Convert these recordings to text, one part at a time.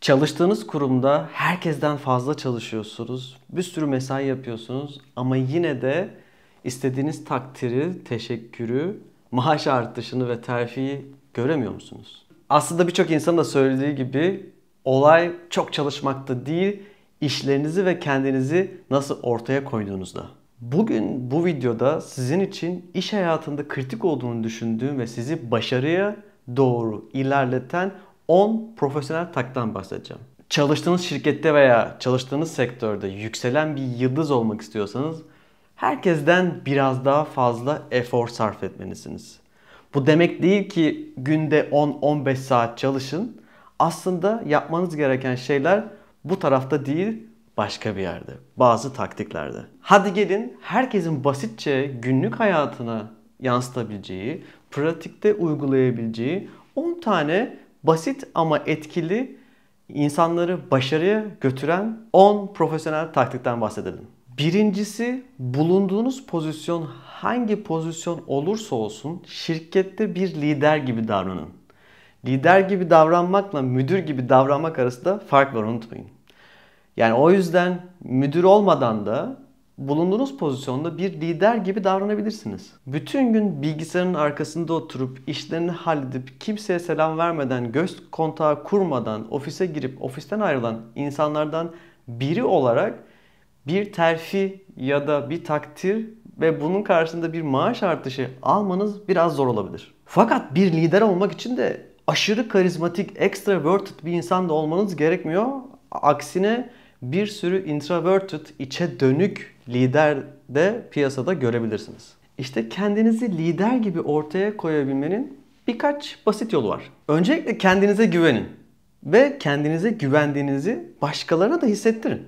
Çalıştığınız kurumda herkesten fazla çalışıyorsunuz. Bir sürü mesai yapıyorsunuz ama yine de istediğiniz takdiri, teşekkürü, maaş artışını ve terfiyi göremiyor musunuz? Aslında birçok insanın da söylediği gibi olay çok çalışmakta değil, işlerinizi ve kendinizi nasıl ortaya koyduğunuzda. Bugün bu videoda sizin için iş hayatında kritik olduğunu düşündüğüm ve sizi başarıya doğru ilerleten 10 profesyonel taktan bahsedeceğim. Çalıştığınız şirkette veya çalıştığınız sektörde yükselen bir yıldız olmak istiyorsanız herkesten biraz daha fazla efor sarf etmelisiniz. Bu demek değil ki günde 10-15 saat çalışın. Aslında yapmanız gereken şeyler bu tarafta değil başka bir yerde. Bazı taktiklerde. Hadi gelin herkesin basitçe günlük hayatına yansıtabileceği, pratikte uygulayabileceği 10 tane basit ama etkili insanları başarıya götüren 10 profesyonel taktikten bahsedelim. Birincisi bulunduğunuz pozisyon hangi pozisyon olursa olsun şirkette bir lider gibi davranın. Lider gibi davranmakla müdür gibi davranmak arasında fark var unutmayın. Yani o yüzden müdür olmadan da bulunduğunuz pozisyonda bir lider gibi davranabilirsiniz. Bütün gün bilgisayarın arkasında oturup işlerini halledip kimseye selam vermeden, göz kontağı kurmadan ofise girip ofisten ayrılan insanlardan biri olarak bir terfi ya da bir takdir ve bunun karşısında bir maaş artışı almanız biraz zor olabilir. Fakat bir lider olmak için de aşırı karizmatik, extroverted bir insan da olmanız gerekmiyor. Aksine bir sürü introverted, içe dönük lider de piyasada görebilirsiniz. İşte kendinizi lider gibi ortaya koyabilmenin birkaç basit yolu var. Öncelikle kendinize güvenin ve kendinize güvendiğinizi başkalarına da hissettirin.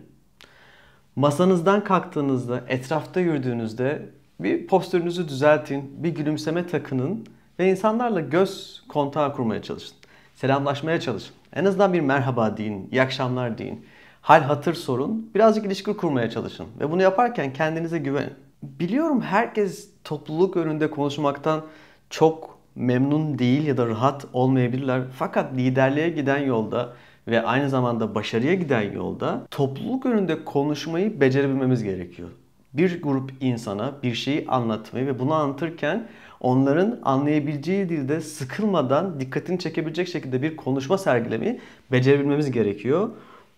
Masanızdan kalktığınızda, etrafta yürüdüğünüzde bir postürünüzü düzeltin, bir gülümseme takının ve insanlarla göz kontağı kurmaya çalışın. Selamlaşmaya çalışın. En azından bir merhaba deyin, iyi akşamlar deyin hal hatır sorun. Birazcık ilişki kurmaya çalışın ve bunu yaparken kendinize güvenin. Biliyorum herkes topluluk önünde konuşmaktan çok memnun değil ya da rahat olmayabilirler. Fakat liderliğe giden yolda ve aynı zamanda başarıya giden yolda topluluk önünde konuşmayı becerebilmemiz gerekiyor. Bir grup insana bir şeyi anlatmayı ve bunu anlatırken onların anlayabileceği dilde sıkılmadan dikkatini çekebilecek şekilde bir konuşma sergilemeyi becerebilmemiz gerekiyor.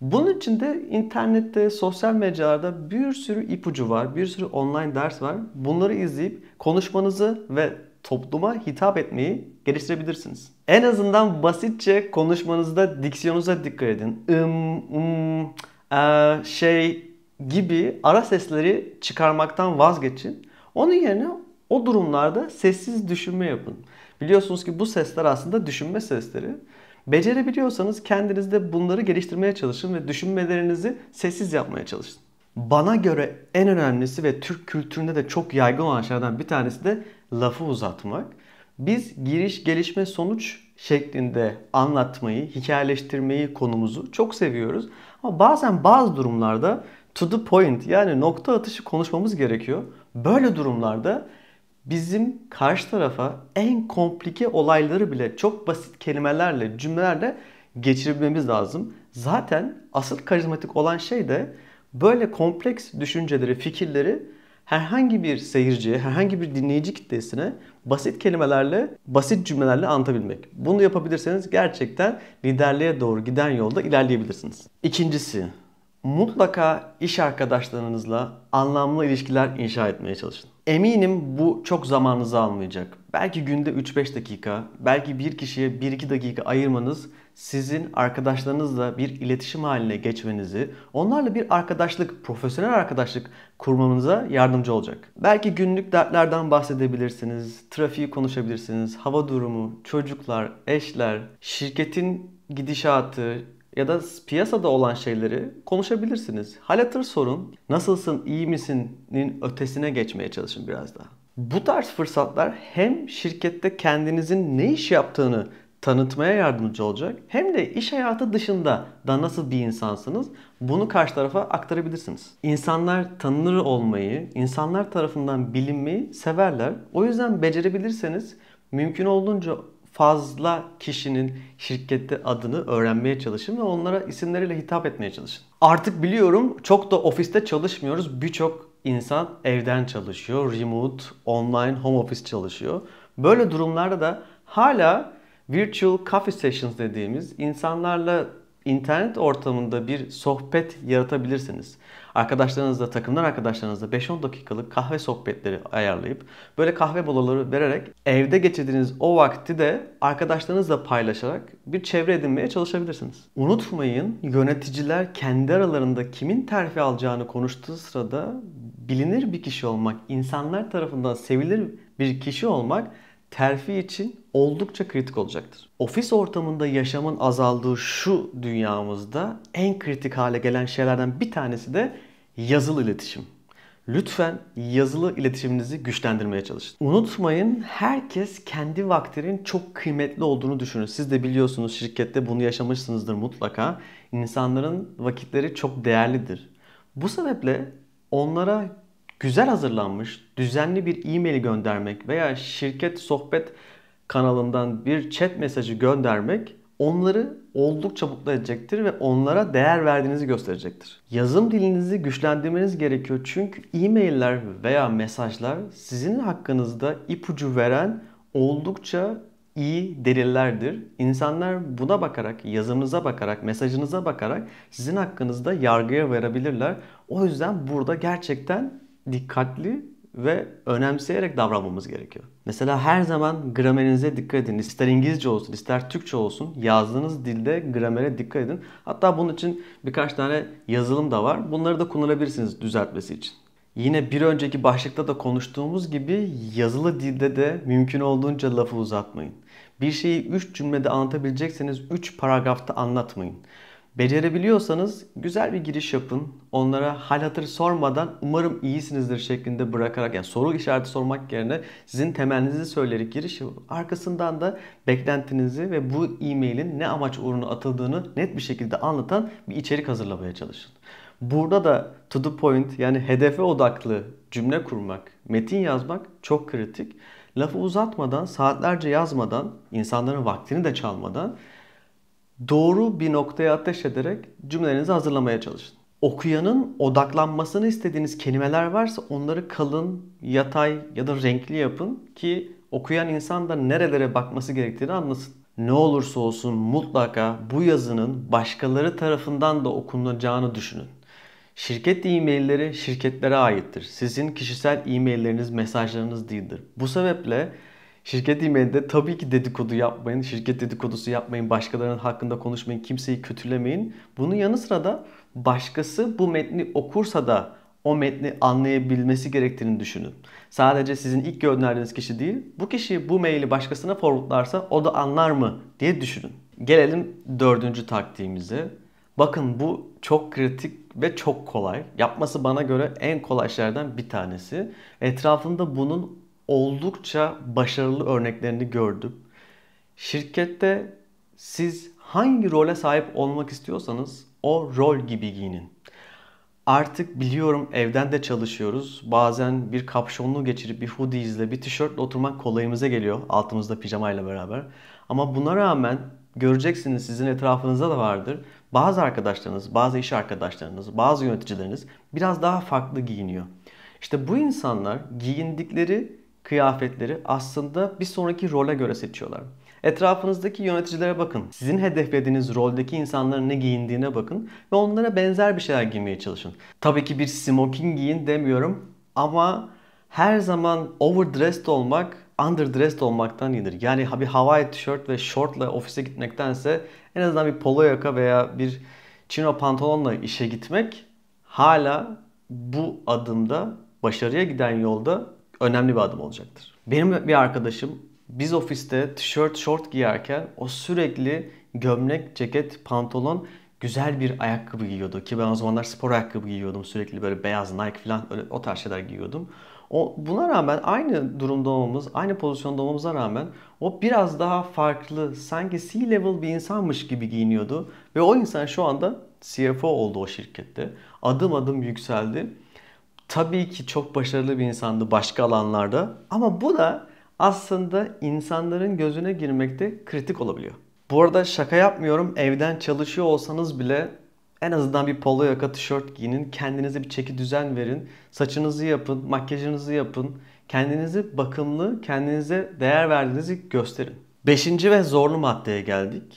Bunun için de internette, sosyal medyalarda bir sürü ipucu var, bir sürü online ders var. Bunları izleyip konuşmanızı ve topluma hitap etmeyi geliştirebilirsiniz. En azından basitçe konuşmanızda diksiyonunuza dikkat edin. Im, ım, um, ee, şey gibi ara sesleri çıkarmaktan vazgeçin. Onun yerine o durumlarda sessiz düşünme yapın. Biliyorsunuz ki bu sesler aslında düşünme sesleri. Becerebiliyorsanız kendinizde bunları geliştirmeye çalışın ve düşünmelerinizi sessiz yapmaya çalışın. Bana göre en önemlisi ve Türk kültüründe de çok yaygın olan şeylerden bir tanesi de lafı uzatmak. Biz giriş, gelişme, sonuç şeklinde anlatmayı, hikayeleştirmeyi konumuzu çok seviyoruz. Ama bazen bazı durumlarda to the point yani nokta atışı konuşmamız gerekiyor. Böyle durumlarda bizim karşı tarafa en komplike olayları bile çok basit kelimelerle, cümlelerle geçirebilmemiz lazım. Zaten asıl karizmatik olan şey de böyle kompleks düşünceleri, fikirleri herhangi bir seyirciye, herhangi bir dinleyici kitlesine basit kelimelerle, basit cümlelerle anlatabilmek. Bunu yapabilirseniz gerçekten liderliğe doğru giden yolda ilerleyebilirsiniz. İkincisi, mutlaka iş arkadaşlarınızla anlamlı ilişkiler inşa etmeye çalışın. Eminim bu çok zamanınızı almayacak. Belki günde 3-5 dakika, belki bir kişiye 1-2 dakika ayırmanız sizin arkadaşlarınızla bir iletişim haline geçmenizi, onlarla bir arkadaşlık, profesyonel arkadaşlık kurmanıza yardımcı olacak. Belki günlük dertlerden bahsedebilirsiniz, trafiği konuşabilirsiniz, hava durumu, çocuklar, eşler, şirketin gidişatı, ya da piyasada olan şeyleri konuşabilirsiniz. Halatır sorun, nasılsın, iyi misinin ötesine geçmeye çalışın biraz daha. Bu tarz fırsatlar hem şirkette kendinizin ne iş yaptığını tanıtmaya yardımcı olacak hem de iş hayatı dışında da nasıl bir insansınız bunu karşı tarafa aktarabilirsiniz. İnsanlar tanınır olmayı, insanlar tarafından bilinmeyi severler. O yüzden becerebilirseniz mümkün olduğunca fazla kişinin şirkette adını öğrenmeye çalışın ve onlara isimleriyle hitap etmeye çalışın. Artık biliyorum çok da ofiste çalışmıyoruz. Birçok insan evden çalışıyor, remote, online, home office çalışıyor. Böyle durumlarda da hala virtual coffee sessions dediğimiz insanlarla internet ortamında bir sohbet yaratabilirsiniz. Arkadaşlarınızla, takımdan arkadaşlarınızla 5-10 dakikalık kahve sohbetleri ayarlayıp böyle kahve molaları vererek evde geçirdiğiniz o vakti de arkadaşlarınızla paylaşarak bir çevre edinmeye çalışabilirsiniz. Unutmayın yöneticiler kendi aralarında kimin terfi alacağını konuştuğu sırada bilinir bir kişi olmak, insanlar tarafından sevilir bir kişi olmak terfi için oldukça kritik olacaktır. Ofis ortamında yaşamın azaldığı şu dünyamızda en kritik hale gelen şeylerden bir tanesi de yazılı iletişim. Lütfen yazılı iletişiminizi güçlendirmeye çalışın. Unutmayın herkes kendi vaktinin çok kıymetli olduğunu düşünür. Siz de biliyorsunuz şirkette bunu yaşamışsınızdır mutlaka. İnsanların vakitleri çok değerlidir. Bu sebeple onlara güzel hazırlanmış, düzenli bir e-mail göndermek veya şirket sohbet kanalından bir chat mesajı göndermek onları oldukça mutlu edecektir ve onlara değer verdiğinizi gösterecektir. Yazım dilinizi güçlendirmeniz gerekiyor çünkü e-mailler veya mesajlar sizin hakkınızda ipucu veren oldukça iyi delillerdir. İnsanlar buna bakarak, yazımınıza bakarak, mesajınıza bakarak sizin hakkınızda yargıya verebilirler. O yüzden burada gerçekten dikkatli ve önemseyerek davranmamız gerekiyor. Mesela her zaman gramerinize dikkat edin. İster İngilizce olsun, ister Türkçe olsun yazdığınız dilde gramere dikkat edin. Hatta bunun için birkaç tane yazılım da var. Bunları da kullanabilirsiniz düzeltmesi için. Yine bir önceki başlıkta da konuştuğumuz gibi yazılı dilde de mümkün olduğunca lafı uzatmayın. Bir şeyi 3 cümlede anlatabilecekseniz 3 paragrafta anlatmayın. Becerebiliyorsanız güzel bir giriş yapın. Onlara hal hatır sormadan umarım iyisinizdir şeklinde bırakarak yani soru işareti sormak yerine sizin temenninizi söyleyerek giriş yapın. Arkasından da beklentinizi ve bu e-mailin ne amaç uğruna atıldığını net bir şekilde anlatan bir içerik hazırlamaya çalışın. Burada da to the point yani hedefe odaklı cümle kurmak, metin yazmak çok kritik. Lafı uzatmadan, saatlerce yazmadan, insanların vaktini de çalmadan doğru bir noktaya ateş ederek cümlelerinizi hazırlamaya çalışın. Okuyanın odaklanmasını istediğiniz kelimeler varsa onları kalın, yatay ya da renkli yapın ki okuyan insan da nerelere bakması gerektiğini anlasın. Ne olursa olsun mutlaka bu yazının başkaları tarafından da okunacağını düşünün. Şirket e-mailleri şirketlere aittir. Sizin kişisel e-mailleriniz mesajlarınız değildir. Bu sebeple Şirket imeğinde tabii ki dedikodu yapmayın. Şirket dedikodusu yapmayın. Başkalarının hakkında konuşmayın. Kimseyi kötülemeyin. Bunun yanı sıra da başkası bu metni okursa da o metni anlayabilmesi gerektiğini düşünün. Sadece sizin ilk gönderdiğiniz kişi değil, bu kişi bu maili başkasına forwardlarsa o da anlar mı diye düşünün. Gelelim dördüncü taktiğimize. Bakın bu çok kritik ve çok kolay. Yapması bana göre en kolay şeylerden bir tanesi. Etrafında bunun oldukça başarılı örneklerini gördüm. Şirkette siz hangi role sahip olmak istiyorsanız o rol gibi giyinin. Artık biliyorum evden de çalışıyoruz. Bazen bir kapşonlu geçirip bir hoodie hoodie'izle bir tişörtle oturmak kolayımıza geliyor. Altımızda pijamayla beraber. Ama buna rağmen göreceksiniz sizin etrafınızda da vardır. Bazı arkadaşlarınız, bazı iş arkadaşlarınız, bazı yöneticileriniz biraz daha farklı giyiniyor. İşte bu insanlar giyindikleri kıyafetleri aslında bir sonraki role göre seçiyorlar. Etrafınızdaki yöneticilere bakın. Sizin hedeflediğiniz roldeki insanların ne giyindiğine bakın ve onlara benzer bir şeyler giymeye çalışın. Tabii ki bir smoking giyin demiyorum ama her zaman overdressed olmak underdressed olmaktan iyidir. Yani bir Hawaii tişört ve şortla ofise gitmektense en azından bir polo yaka veya bir chino pantolonla işe gitmek hala bu adımda başarıya giden yolda önemli bir adım olacaktır. Benim bir arkadaşım biz ofiste tişört, şort giyerken o sürekli gömlek, ceket, pantolon güzel bir ayakkabı giyiyordu. Ki ben o zamanlar spor ayakkabı giyiyordum. Sürekli böyle beyaz Nike falan öyle, o tarz şeyler giyiyordum. O, buna rağmen aynı durumda olmamız, aynı pozisyonda olmamıza rağmen o biraz daha farklı, sanki C-level bir insanmış gibi giyiniyordu. Ve o insan şu anda CFO oldu o şirkette. Adım adım yükseldi tabii ki çok başarılı bir insandı başka alanlarda ama bu da aslında insanların gözüne girmekte kritik olabiliyor. Bu arada şaka yapmıyorum evden çalışıyor olsanız bile en azından bir polo yaka tişört giyinin, kendinize bir çeki düzen verin, saçınızı yapın, makyajınızı yapın, kendinizi bakımlı, kendinize değer verdiğinizi gösterin. Beşinci ve zorlu maddeye geldik.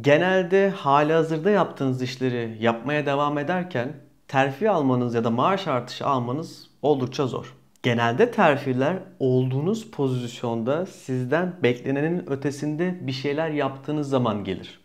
Genelde hali hazırda yaptığınız işleri yapmaya devam ederken terfi almanız ya da maaş artışı almanız oldukça zor. Genelde terfiler olduğunuz pozisyonda sizden beklenenin ötesinde bir şeyler yaptığınız zaman gelir.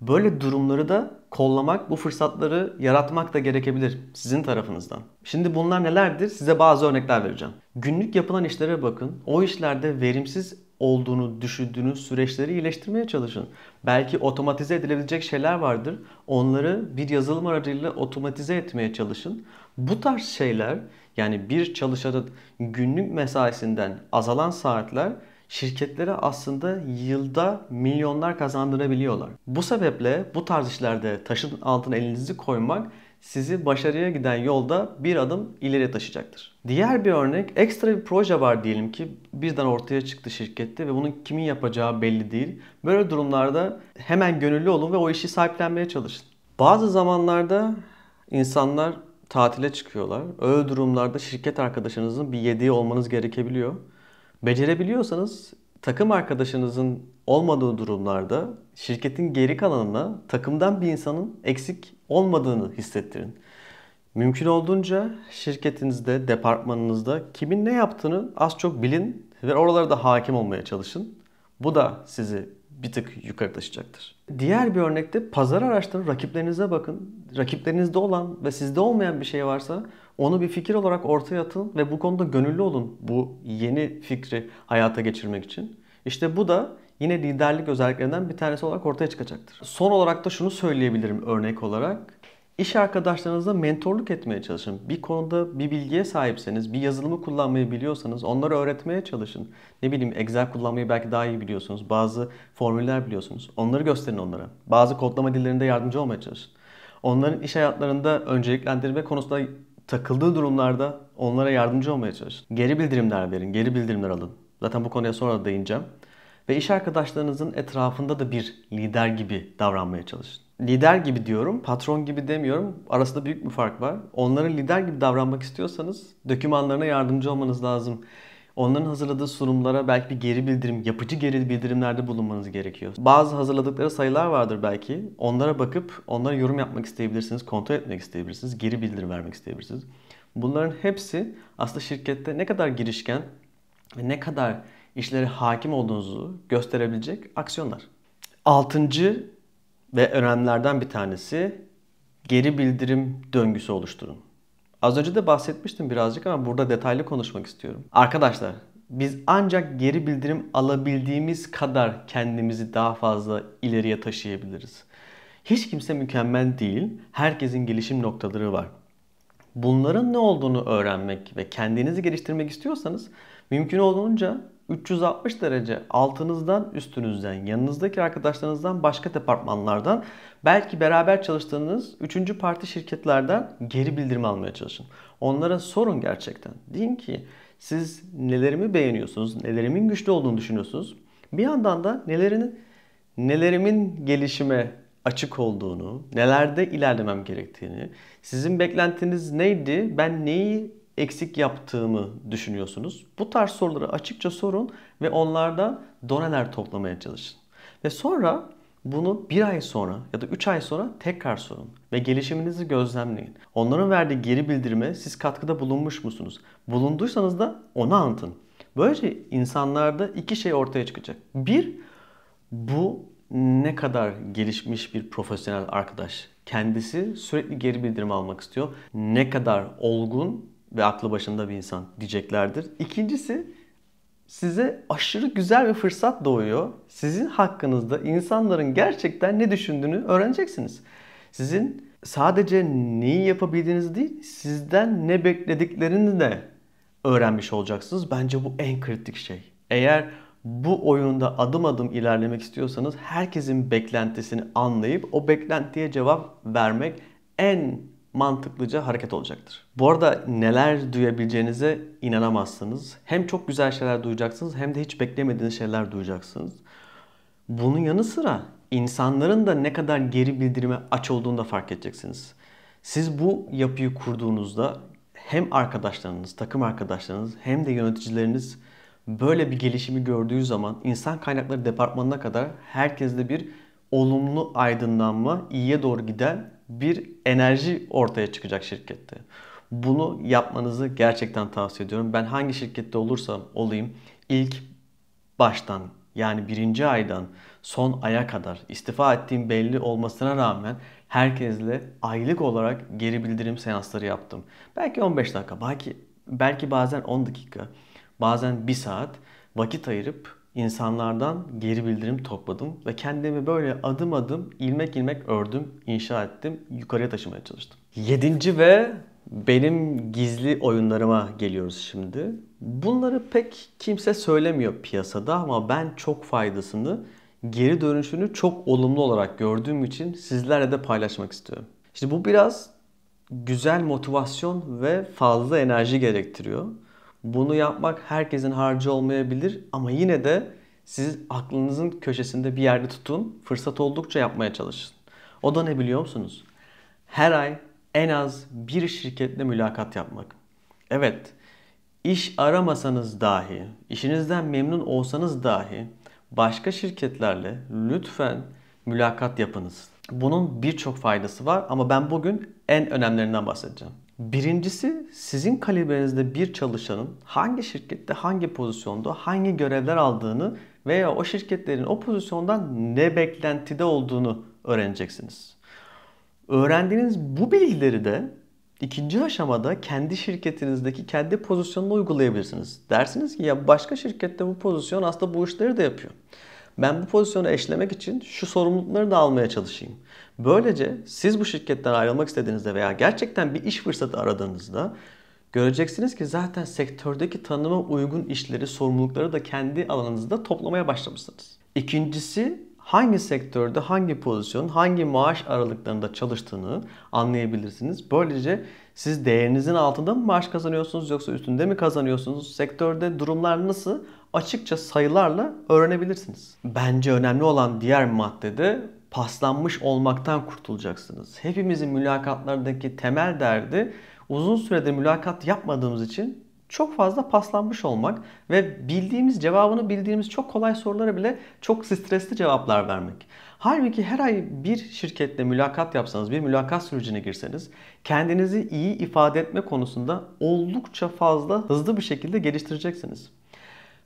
Böyle durumları da kollamak, bu fırsatları yaratmak da gerekebilir sizin tarafınızdan. Şimdi bunlar nelerdir? Size bazı örnekler vereceğim. Günlük yapılan işlere bakın. O işlerde verimsiz olduğunu düşündüğünüz süreçleri iyileştirmeye çalışın. Belki otomatize edilebilecek şeyler vardır. Onları bir yazılım aracıyla otomatize etmeye çalışın. Bu tarz şeyler yani bir çalışanın günlük mesaisinden azalan saatler şirketlere aslında yılda milyonlar kazandırabiliyorlar. Bu sebeple bu tarz işlerde taşın altına elinizi koymak sizi başarıya giden yolda bir adım ileri taşıyacaktır. Diğer bir örnek ekstra bir proje var diyelim ki birden ortaya çıktı şirkette ve bunun kimin yapacağı belli değil. Böyle durumlarda hemen gönüllü olun ve o işi sahiplenmeye çalışın. Bazı zamanlarda insanlar tatile çıkıyorlar. Öyle durumlarda şirket arkadaşınızın bir yediği olmanız gerekebiliyor. Becerebiliyorsanız takım arkadaşınızın olmadığı durumlarda şirketin geri kalanına takımdan bir insanın eksik olmadığını hissettirin. Mümkün olduğunca şirketinizde, departmanınızda kimin ne yaptığını az çok bilin ve oralara da hakim olmaya çalışın. Bu da sizi bir tık yukarı taşıyacaktır. Diğer bir örnekte pazar araştırın, rakiplerinize bakın. Rakiplerinizde olan ve sizde olmayan bir şey varsa onu bir fikir olarak ortaya atın ve bu konuda gönüllü olun bu yeni fikri hayata geçirmek için. İşte bu da yine liderlik özelliklerinden bir tanesi olarak ortaya çıkacaktır. Son olarak da şunu söyleyebilirim örnek olarak. İş arkadaşlarınızla mentorluk etmeye çalışın. Bir konuda bir bilgiye sahipseniz, bir yazılımı kullanmayı biliyorsanız onları öğretmeye çalışın. Ne bileyim Excel kullanmayı belki daha iyi biliyorsunuz. Bazı formüller biliyorsunuz. Onları gösterin onlara. Bazı kodlama dillerinde yardımcı olmaya çalışın. Onların iş hayatlarında önceliklendirme konusunda takıldığı durumlarda onlara yardımcı olmaya çalışın. Geri bildirimler verin, geri bildirimler alın. Zaten bu konuya sonra değineceğim. Ve iş arkadaşlarınızın etrafında da bir lider gibi davranmaya çalışın. Lider gibi diyorum, patron gibi demiyorum. Arasında büyük bir fark var. Onlara lider gibi davranmak istiyorsanız dokümanlarına yardımcı olmanız lazım. Onların hazırladığı sunumlara belki bir geri bildirim, yapıcı geri bildirimlerde bulunmanız gerekiyor. Bazı hazırladıkları sayılar vardır belki. Onlara bakıp onlara yorum yapmak isteyebilirsiniz, kontrol etmek isteyebilirsiniz, geri bildirim vermek isteyebilirsiniz. Bunların hepsi aslında şirkette ne kadar girişken ve ne kadar işlere hakim olduğunuzu gösterebilecek aksiyonlar. Altıncı ve önemlerden bir tanesi geri bildirim döngüsü oluşturun. Az önce de bahsetmiştim birazcık ama burada detaylı konuşmak istiyorum. Arkadaşlar biz ancak geri bildirim alabildiğimiz kadar kendimizi daha fazla ileriye taşıyabiliriz. Hiç kimse mükemmel değil. Herkesin gelişim noktaları var. Bunların ne olduğunu öğrenmek ve kendinizi geliştirmek istiyorsanız mümkün olduğunca 360 derece altınızdan, üstünüzden, yanınızdaki arkadaşlarınızdan, başka departmanlardan, belki beraber çalıştığınız 3. parti şirketlerden geri bildirim almaya çalışın. Onlara sorun gerçekten. Deyin ki siz nelerimi beğeniyorsunuz, nelerimin güçlü olduğunu düşünüyorsunuz. Bir yandan da nelerin, nelerimin gelişime açık olduğunu, nelerde ilerlemem gerektiğini, sizin beklentiniz neydi, ben neyi eksik yaptığımı düşünüyorsunuz? Bu tarz soruları açıkça sorun ve onlardan doneler toplamaya çalışın. Ve sonra bunu bir ay sonra ya da üç ay sonra tekrar sorun ve gelişiminizi gözlemleyin. Onların verdiği geri bildirime siz katkıda bulunmuş musunuz? Bulunduysanız da onu anlatın. Böylece insanlarda iki şey ortaya çıkacak. Bir, bu ne kadar gelişmiş bir profesyonel arkadaş. Kendisi sürekli geri bildirim almak istiyor. Ne kadar olgun ve aklı başında bir insan diyeceklerdir. İkincisi size aşırı güzel bir fırsat doğuyor. Sizin hakkınızda insanların gerçekten ne düşündüğünü öğreneceksiniz. Sizin sadece neyi yapabildiğiniz değil, sizden ne beklediklerini de öğrenmiş olacaksınız. Bence bu en kritik şey. Eğer bu oyunda adım adım ilerlemek istiyorsanız herkesin beklentisini anlayıp o beklentiye cevap vermek en mantıklıca hareket olacaktır. Bu arada neler duyabileceğinize inanamazsınız. Hem çok güzel şeyler duyacaksınız hem de hiç beklemediğiniz şeyler duyacaksınız. Bunun yanı sıra insanların da ne kadar geri bildirime aç olduğunu da fark edeceksiniz. Siz bu yapıyı kurduğunuzda hem arkadaşlarınız, takım arkadaşlarınız hem de yöneticileriniz böyle bir gelişimi gördüğü zaman insan kaynakları departmanına kadar herkeste bir olumlu aydınlanma, iyiye doğru giden bir enerji ortaya çıkacak şirkette. Bunu yapmanızı gerçekten tavsiye ediyorum. Ben hangi şirkette olursam olayım ilk baştan yani birinci aydan son aya kadar istifa ettiğim belli olmasına rağmen herkesle aylık olarak geri bildirim seansları yaptım. Belki 15 dakika, belki belki bazen 10 dakika, bazen 1 saat vakit ayırıp insanlardan geri bildirim topladım ve kendimi böyle adım adım ilmek ilmek ördüm, inşa ettim, yukarıya taşımaya çalıştım. Yedinci ve benim gizli oyunlarıma geliyoruz şimdi. Bunları pek kimse söylemiyor piyasada ama ben çok faydasını, geri dönüşünü çok olumlu olarak gördüğüm için sizlerle de paylaşmak istiyorum. Şimdi bu biraz güzel motivasyon ve fazla enerji gerektiriyor. Bunu yapmak herkesin harcı olmayabilir ama yine de siz aklınızın köşesinde bir yerde tutun. Fırsat oldukça yapmaya çalışın. O da ne biliyor musunuz? Her ay en az bir şirketle mülakat yapmak. Evet, iş aramasanız dahi, işinizden memnun olsanız dahi başka şirketlerle lütfen mülakat yapınız. Bunun birçok faydası var ama ben bugün en önemlilerinden bahsedeceğim. Birincisi sizin kalibrenizde bir çalışanın hangi şirkette hangi pozisyonda hangi görevler aldığını veya o şirketlerin o pozisyondan ne beklentide olduğunu öğreneceksiniz. Öğrendiğiniz bu bilgileri de ikinci aşamada kendi şirketinizdeki kendi pozisyonuna uygulayabilirsiniz. Dersiniz ki ya başka şirkette bu pozisyon aslında bu işleri de yapıyor. Ben bu pozisyonu eşlemek için şu sorumlulukları da almaya çalışayım. Böylece siz bu şirketten ayrılmak istediğinizde veya gerçekten bir iş fırsatı aradığınızda göreceksiniz ki zaten sektördeki tanıma uygun işleri, sorumlulukları da kendi alanınızda toplamaya başlamışsınız. İkincisi hangi sektörde, hangi pozisyon, hangi maaş aralıklarında çalıştığını anlayabilirsiniz. Böylece siz değerinizin altında mı maaş kazanıyorsunuz yoksa üstünde mi kazanıyorsunuz? Sektörde durumlar nasıl? Açıkça sayılarla öğrenebilirsiniz. Bence önemli olan diğer maddede paslanmış olmaktan kurtulacaksınız. Hepimizin mülakatlardaki temel derdi uzun süredir mülakat yapmadığımız için çok fazla paslanmış olmak ve bildiğimiz cevabını bildiğimiz çok kolay sorulara bile çok stresli cevaplar vermek. Halbuki her ay bir şirketle mülakat yapsanız, bir mülakat sürecine girseniz kendinizi iyi ifade etme konusunda oldukça fazla hızlı bir şekilde geliştireceksiniz.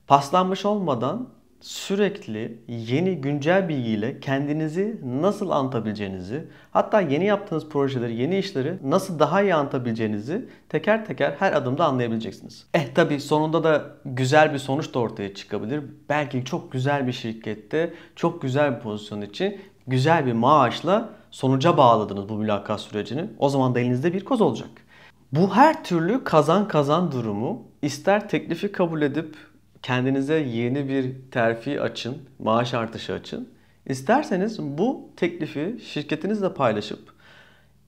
Paslanmış olmadan sürekli yeni güncel bilgiyle kendinizi nasıl anlatabileceğinizi, hatta yeni yaptığınız projeleri, yeni işleri nasıl daha iyi anlatabileceğinizi teker teker her adımda anlayabileceksiniz. Eh tabi sonunda da güzel bir sonuç da ortaya çıkabilir. Belki çok güzel bir şirkette, çok güzel bir pozisyon için güzel bir maaşla sonuca bağladınız bu mülakat sürecini. O zaman da elinizde bir koz olacak. Bu her türlü kazan kazan durumu ister teklifi kabul edip kendinize yeni bir terfi açın, maaş artışı açın. İsterseniz bu teklifi şirketinizle paylaşıp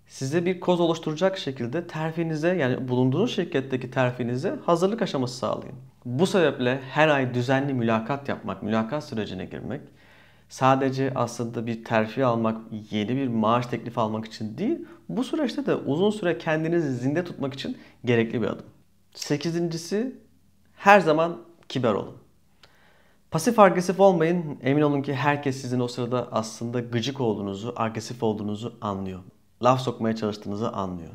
size bir koz oluşturacak şekilde terfinize yani bulunduğunuz şirketteki terfinize hazırlık aşaması sağlayın. Bu sebeple her ay düzenli mülakat yapmak, mülakat sürecine girmek sadece aslında bir terfi almak, yeni bir maaş teklifi almak için değil, bu süreçte de uzun süre kendinizi zinde tutmak için gerekli bir adım. Sekizincisi her zaman kibar olun. Pasif agresif olmayın. Emin olun ki herkes sizin o sırada aslında gıcık olduğunuzu, agresif olduğunuzu anlıyor. Laf sokmaya çalıştığınızı anlıyor.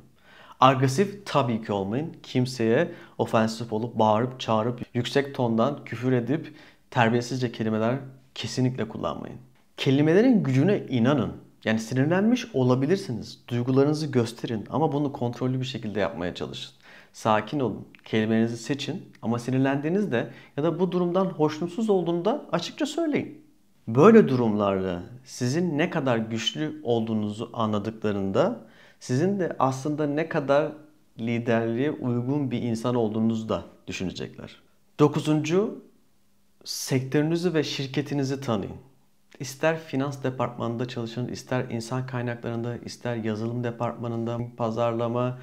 Agresif tabii ki olmayın. Kimseye ofensif olup bağırıp çağırıp yüksek tondan küfür edip terbiyesizce kelimeler kesinlikle kullanmayın. Kelimelerin gücüne inanın. Yani sinirlenmiş olabilirsiniz. Duygularınızı gösterin ama bunu kontrollü bir şekilde yapmaya çalışın. Sakin olun. Kelimelerinizi seçin ama sinirlendiğinizde ya da bu durumdan hoşnutsuz olduğunda açıkça söyleyin. Böyle durumlarda sizin ne kadar güçlü olduğunuzu anladıklarında sizin de aslında ne kadar liderliğe uygun bir insan olduğunuzu da düşünecekler. Dokuzuncu, sektörünüzü ve şirketinizi tanıyın. İster finans departmanında çalışın, ister insan kaynaklarında, ister yazılım departmanında, pazarlama,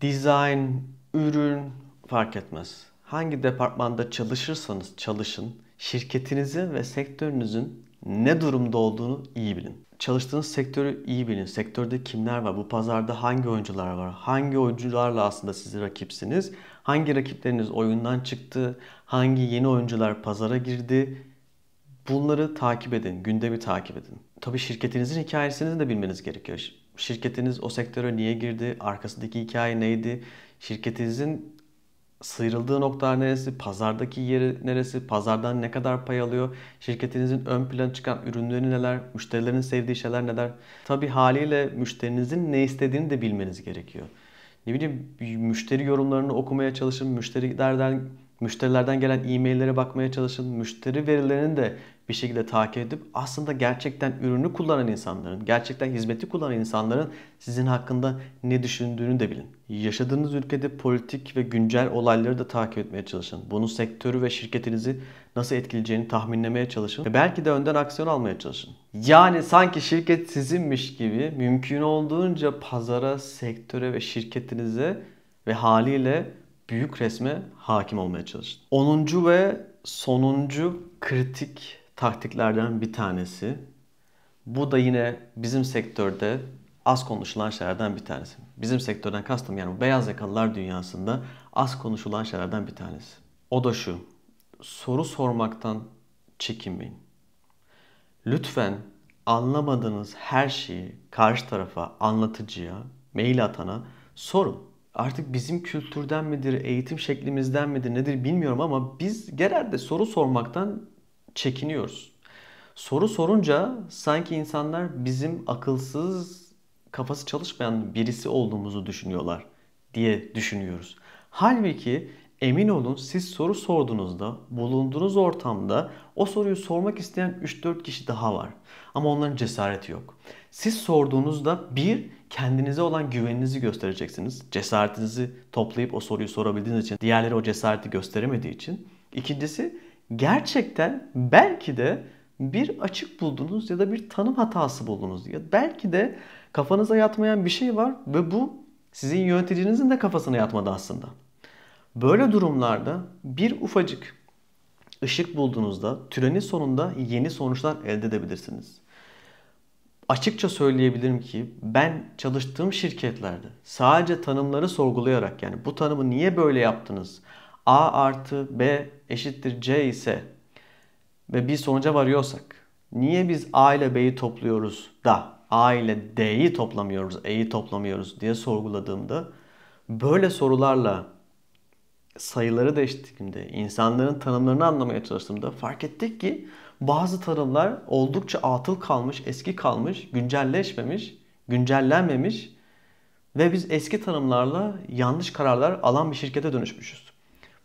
Design, ürün fark etmez. Hangi departmanda çalışırsanız çalışın, şirketinizin ve sektörünüzün ne durumda olduğunu iyi bilin. Çalıştığınız sektörü iyi bilin. Sektörde kimler var? Bu pazarda hangi oyuncular var? Hangi oyuncularla aslında siz rakipsiniz? Hangi rakipleriniz oyundan çıktı? Hangi yeni oyuncular pazara girdi? Bunları takip edin, gündemi takip edin. Tabii şirketinizin hikayesini de bilmeniz gerekiyor şirketiniz o sektöre niye girdi, arkasındaki hikaye neydi, şirketinizin sıyrıldığı nokta neresi, pazardaki yeri neresi, pazardan ne kadar pay alıyor, şirketinizin ön plan çıkan ürünleri neler, müşterilerin sevdiği şeyler neler. Tabi haliyle müşterinizin ne istediğini de bilmeniz gerekiyor. Ne bileyim müşteri yorumlarını okumaya çalışın, müşterilerden Müşterilerden gelen e-maillere bakmaya çalışın. Müşteri verilerini de bir şekilde takip edip aslında gerçekten ürünü kullanan insanların, gerçekten hizmeti kullanan insanların sizin hakkında ne düşündüğünü de bilin. Yaşadığınız ülkede politik ve güncel olayları da takip etmeye çalışın. Bunun sektörü ve şirketinizi nasıl etkileyeceğini tahminlemeye çalışın ve belki de önden aksiyon almaya çalışın. Yani sanki şirket sizinmiş gibi mümkün olduğunca pazara, sektöre ve şirketinize ve haliyle büyük resme hakim olmaya çalıştım. 10. ve sonuncu kritik taktiklerden bir tanesi. Bu da yine bizim sektörde az konuşulan şeylerden bir tanesi. Bizim sektörden kastım yani beyaz yakalılar dünyasında az konuşulan şeylerden bir tanesi. O da şu. Soru sormaktan çekinmeyin. Lütfen anlamadığınız her şeyi karşı tarafa, anlatıcıya, mail atana sorun artık bizim kültürden midir, eğitim şeklimizden midir nedir bilmiyorum ama biz genelde soru sormaktan çekiniyoruz. Soru sorunca sanki insanlar bizim akılsız, kafası çalışmayan birisi olduğumuzu düşünüyorlar diye düşünüyoruz. Halbuki emin olun siz soru sorduğunuzda bulunduğunuz ortamda o soruyu sormak isteyen 3-4 kişi daha var. Ama onların cesareti yok. Siz sorduğunuzda bir kendinize olan güveninizi göstereceksiniz. Cesaretinizi toplayıp o soruyu sorabildiğiniz için, diğerleri o cesareti gösteremediği için. İkincisi gerçekten belki de bir açık buldunuz ya da bir tanım hatası buldunuz ya belki de kafanıza yatmayan bir şey var ve bu sizin yöneticinizin de kafasına yatmadı aslında. Böyle durumlarda bir ufacık ışık bulduğunuzda türenin sonunda yeni sonuçlar elde edebilirsiniz açıkça söyleyebilirim ki ben çalıştığım şirketlerde sadece tanımları sorgulayarak yani bu tanımı niye böyle yaptınız? A artı B eşittir C ise ve bir sonuca varıyorsak niye biz A ile B'yi topluyoruz da A ile D'yi toplamıyoruz, E'yi toplamıyoruz diye sorguladığımda böyle sorularla sayıları değiştirdiğimde, insanların tanımlarını anlamaya çalıştığımda fark ettik ki bazı tanımlar oldukça atıl kalmış, eski kalmış, güncelleşmemiş, güncellenmemiş ve biz eski tanımlarla yanlış kararlar alan bir şirkete dönüşmüşüz.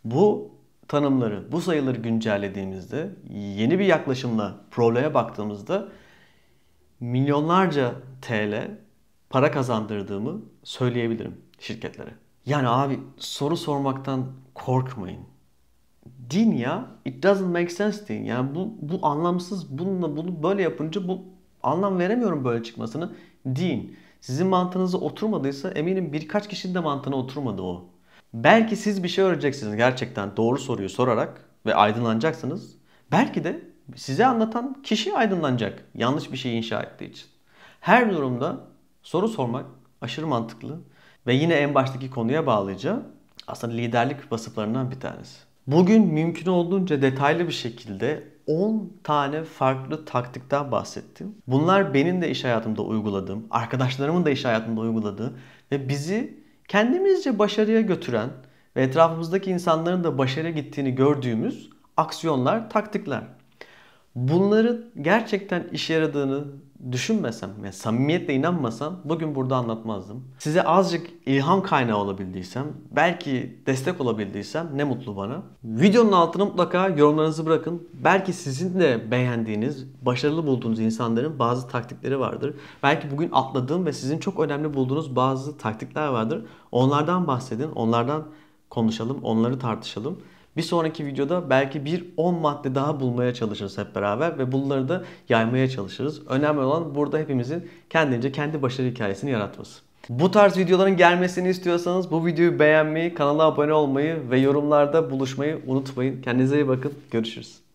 Bu tanımları, bu sayıları güncellediğimizde, yeni bir yaklaşımla probleme baktığımızda milyonlarca TL para kazandırdığımı söyleyebilirim şirketlere. Yani abi soru sormaktan korkmayın. Din ya. It doesn't make sense din. Yani bu, bu anlamsız. Bununla bunu böyle yapınca bu anlam veremiyorum böyle çıkmasını. Din. Sizin mantığınıza oturmadıysa eminim birkaç kişinin de mantığına oturmadı o. Belki siz bir şey öğreneceksiniz gerçekten doğru soruyu sorarak ve aydınlanacaksınız. Belki de size anlatan kişi aydınlanacak yanlış bir şey inşa ettiği için. Her durumda soru sormak aşırı mantıklı ve yine en baştaki konuya bağlayacağım. Aslında liderlik vasıflarından bir tanesi. Bugün mümkün olduğunca detaylı bir şekilde 10 tane farklı taktikten bahsettim. Bunlar benim de iş hayatımda uyguladığım, arkadaşlarımın da iş hayatımda uyguladığı ve bizi kendimizce başarıya götüren ve etrafımızdaki insanların da başarıya gittiğini gördüğümüz aksiyonlar, taktikler. Bunların gerçekten işe yaradığını düşünmesem, yani samimiyetle inanmasam bugün burada anlatmazdım. Size azıcık ilham kaynağı olabildiysem, belki destek olabildiysem ne mutlu bana. Videonun altına mutlaka yorumlarınızı bırakın. Belki sizin de beğendiğiniz, başarılı bulduğunuz insanların bazı taktikleri vardır. Belki bugün atladığım ve sizin çok önemli bulduğunuz bazı taktikler vardır. Onlardan bahsedin, onlardan konuşalım, onları tartışalım. Bir sonraki videoda belki bir 10 madde daha bulmaya çalışırız hep beraber ve bunları da yaymaya çalışırız. Önemli olan burada hepimizin kendince kendi başarı hikayesini yaratması. Bu tarz videoların gelmesini istiyorsanız bu videoyu beğenmeyi, kanala abone olmayı ve yorumlarda buluşmayı unutmayın. Kendinize iyi bakın. Görüşürüz.